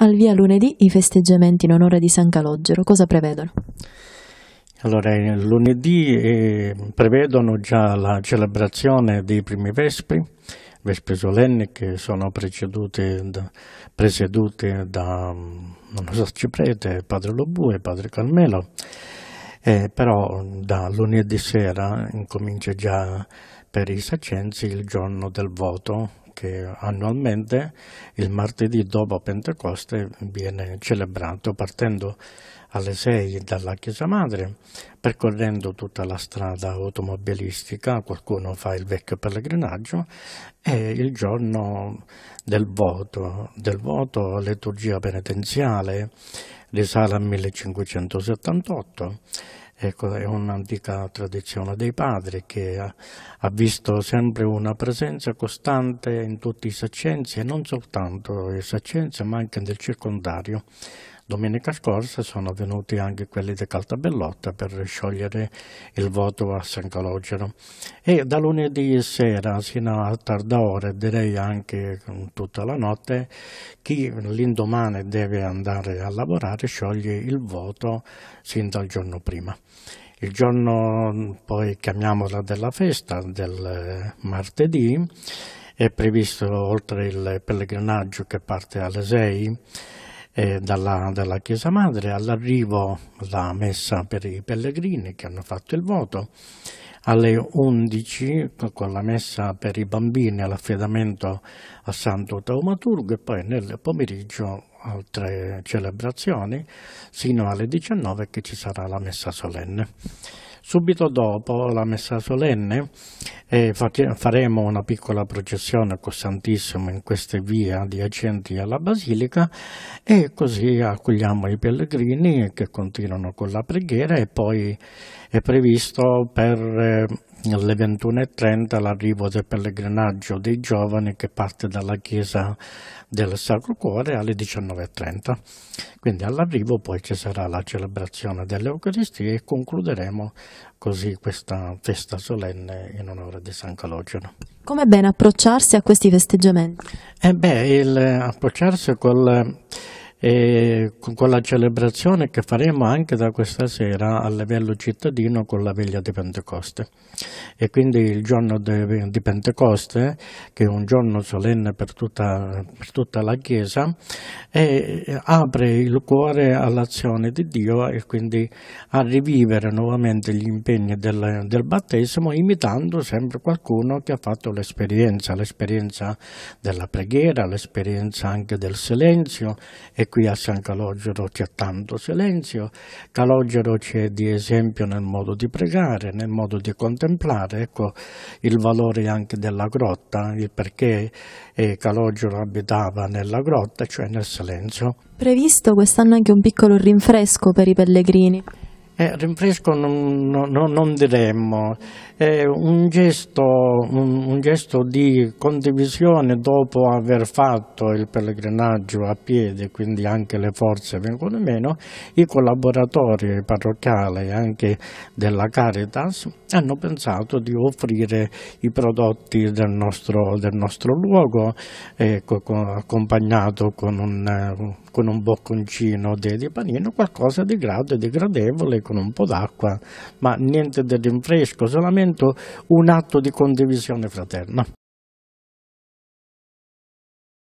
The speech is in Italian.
Al via lunedì i festeggiamenti in onore di San Calogero, cosa prevedono? Allora, eh, lunedì eh, prevedono già la celebrazione dei primi vespri, vespri solenni che sono da, presiedute da mm, nostro arciprete, padre Lobue, padre Carmelo, eh, però mm, da lunedì sera incomincia già per i sacensi il giorno del voto, che annualmente il martedì dopo Pentecoste viene celebrato partendo alle 6 dalla Chiesa Madre, percorrendo tutta la strada automobilistica, qualcuno fa il vecchio pellegrinaggio, e il giorno del voto, del voto liturgia penitenziale risale al 1578 Ecco, è un'antica tradizione dei padri che ha, ha, visto sempre una presenza costante in tutti i saccenzi e non soltanto i saccenzi ma anche nel circondario Domenica scorsa sono venuti anche quelli di Caltabellotta per sciogliere il voto a San Calogero e da lunedì sera sino a tarda ora, direi anche tutta la notte, chi l'indomani deve andare a lavorare scioglie il voto sin dal giorno prima. Il giorno mm, poi chiamiamola della festa del eh, martedì è previsto oltre il pellegrinaggio che parte alle 6 eh, dalla, dalla, Chiesa Madre, all'arrivo la messa per i pellegrini che hanno fatto il voto, alle 11 con la messa per i bambini all'affidamento a Santo Taumaturgo e poi nel pomeriggio altre celebrazioni sino alle 19 che ci sarà la messa solenne. Subito dopo la messa solenne e faremo una piccola processione con Santissimo in queste vie adiacenti alla Basilica e così accogliamo i pellegrini che continuano con la preghiera e poi è previsto per eh, alle 21.30 l'arrivo del pellegrinaggio dei giovani che parte dalla chiesa del Sacro Cuore alle 19.30. Quindi all'arrivo poi ci sarà la celebrazione dell'Eucaristia e concluderemo così questa festa solenne in onore di San Calogero. Come è bene approcciarsi a questi festeggiamenti? Eh beh, il, approcciarsi col e con la celebrazione che faremo anche da questa sera a livello cittadino con la veglia di Pentecoste e quindi il giorno de, di Pentecoste che è un giorno solenne per tutta, per tutta la Chiesa e apre il cuore all'azione di Dio e quindi a rivivere nuovamente gli impegni del, del battesimo imitando sempre qualcuno che ha fatto l'esperienza, l'esperienza della preghiera, l'esperienza anche del silenzio e qui a San Calogero c'è tanto silenzio, Calogero c'è di esempio nel modo di pregare, nel modo di contemplare, ecco il valore anche della grotta, il perché eh, Calogero abitava nella grotta, cioè nel silenzio. Previsto quest'anno anche un piccolo rinfresco per i pellegrini. Eh, rinfresco non, non, non diremmo, è un gesto, un, un gesto, di condivisione dopo aver fatto il pellegrinaggio a piedi, quindi anche le forze vengono meno, i collaboratori parrocchiali e anche della Caritas hanno pensato di offrire i prodotti del nostro, del nostro luogo, eh, co accompagnato con un, con un bocconcino di, di panino, qualcosa di grado e di gradevole con un po' d'acqua, ma niente di rinfresco, solamente un atto di condivisione fraterna.